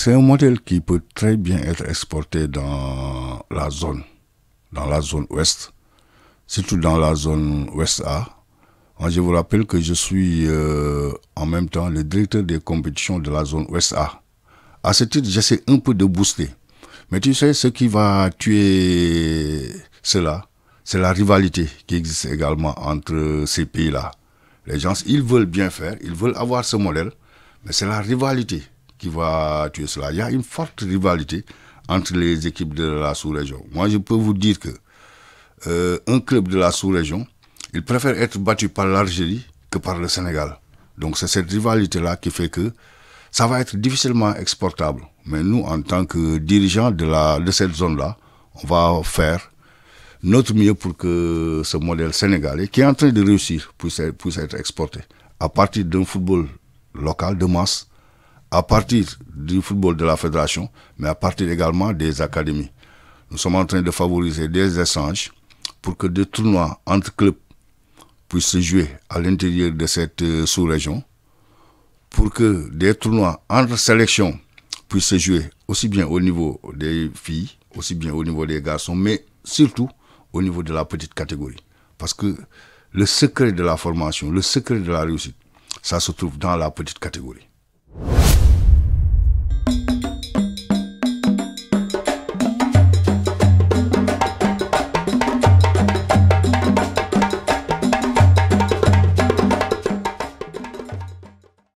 C'est un modèle qui peut très bien être exporté dans la zone, dans la zone ouest, surtout dans la zone ouest A. Je vous rappelle que je suis euh, en même temps le directeur des compétitions de la zone ouest A. À ce titre, j'essaie un peu de booster. Mais tu sais, ce qui va tuer cela, c'est la rivalité qui existe également entre ces pays-là. Les gens, ils veulent bien faire, ils veulent avoir ce modèle, mais c'est la rivalité qui va tuer cela. Il y a une forte rivalité entre les équipes de la sous-région. Moi, je peux vous dire que euh, un club de la sous-région, il préfère être battu par l'Algérie que par le Sénégal. Donc c'est cette rivalité-là qui fait que ça va être difficilement exportable. Mais nous, en tant que dirigeants de, la, de cette zone-là, on va faire notre mieux pour que ce modèle sénégalais, qui est en train de réussir, puisse, puisse être exporté. À partir d'un football local de masse, à partir du football de la fédération, mais à partir également des académies. Nous sommes en train de favoriser des échanges pour que des tournois entre clubs puissent se jouer à l'intérieur de cette euh, sous-région, pour que des tournois entre sélections puissent se jouer aussi bien au niveau des filles, aussi bien au niveau des garçons, mais surtout au niveau de la petite catégorie. Parce que le secret de la formation, le secret de la réussite, ça se trouve dans la petite catégorie.